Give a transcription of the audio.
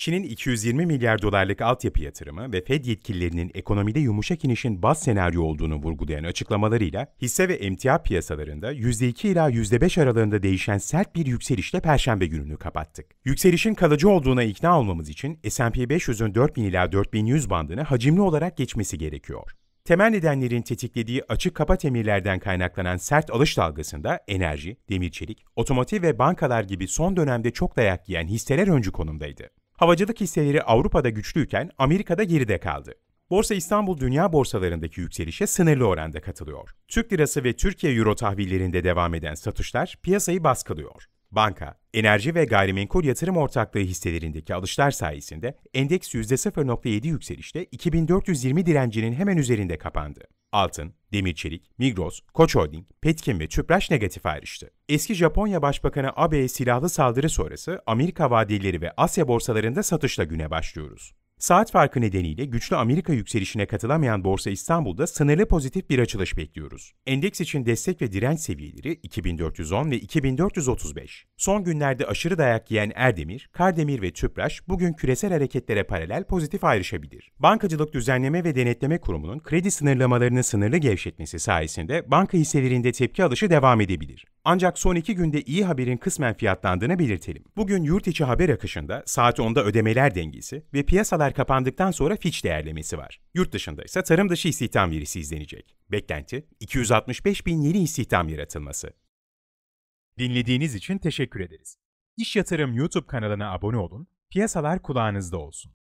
Çin'in 220 milyar dolarlık altyapı yatırımı ve Fed yetkililerinin ekonomide yumuşak inişin baz senaryo olduğunu vurgulayan açıklamalarıyla hisse ve emtia piyasalarında %2 ila %5 aralığında değişen sert bir yükselişle perşembe gününü kapattık. Yükselişin kalıcı olduğuna ikna olmamız için S&P 500'ün 4000 ila 4100 bandını hacimli olarak geçmesi gerekiyor. Temel nedenlerin tetiklediği açık kapa emirlerden kaynaklanan sert alış dalgasında enerji, demir çelik, otomotiv ve bankalar gibi son dönemde çok dayak yiyen hisseler öncü konumdaydı. Havacılık hisseleri Avrupa'da güçlüyken Amerika'da geride kaldı. Borsa İstanbul dünya borsalarındaki yükselişe sınırlı oranda katılıyor. Türk lirası ve Türkiye euro tahvillerinde devam eden satışlar piyasayı baskılıyor. Banka, enerji ve gayrimenkul yatırım ortaklığı hisselerindeki alışlar sayesinde endeks %0.7 yükselişte 2420 direncinin hemen üzerinde kapandı. Altın, Demir Çelik, Migros, Koç Holding, Petkim ve Tüpraş negatif ayrıştı. Eski Japonya Başbakanı Abe'ye silahlı saldırı sonrası Amerika vadileri ve Asya borsalarında satışla güne başlıyoruz. Saat farkı nedeniyle güçlü Amerika yükselişine katılamayan Borsa İstanbul'da sınırlı pozitif bir açılış bekliyoruz. Endeks için destek ve direnç seviyeleri 2410 ve 2435. Son günlerde aşırı dayak yiyen Erdemir, Kardemir ve Tüpraş bugün küresel hareketlere paralel pozitif ayrışabilir. Bankacılık Düzenleme ve Denetleme Kurumu'nun kredi sınırlamalarını sınırlı gevşetmesi sayesinde banka hisselerinde tepki alışı devam edebilir. Ancak son iki günde iyi haberin kısmen fiyatlandığını belirtelim. Bugün yurt içi haber akışında saat 10'da ödemeler dengesi ve piyasalar kapandıktan sonra Fitch değerlemesi var. Yurt dışında ise tarım dışı istihdam verisi izlenecek. Beklenti 265 bin yeni istihdam yaratılması. Dinlediğiniz için teşekkür ederiz. İş Yatırım YouTube kanalına abone olun, piyasalar kulağınızda olsun.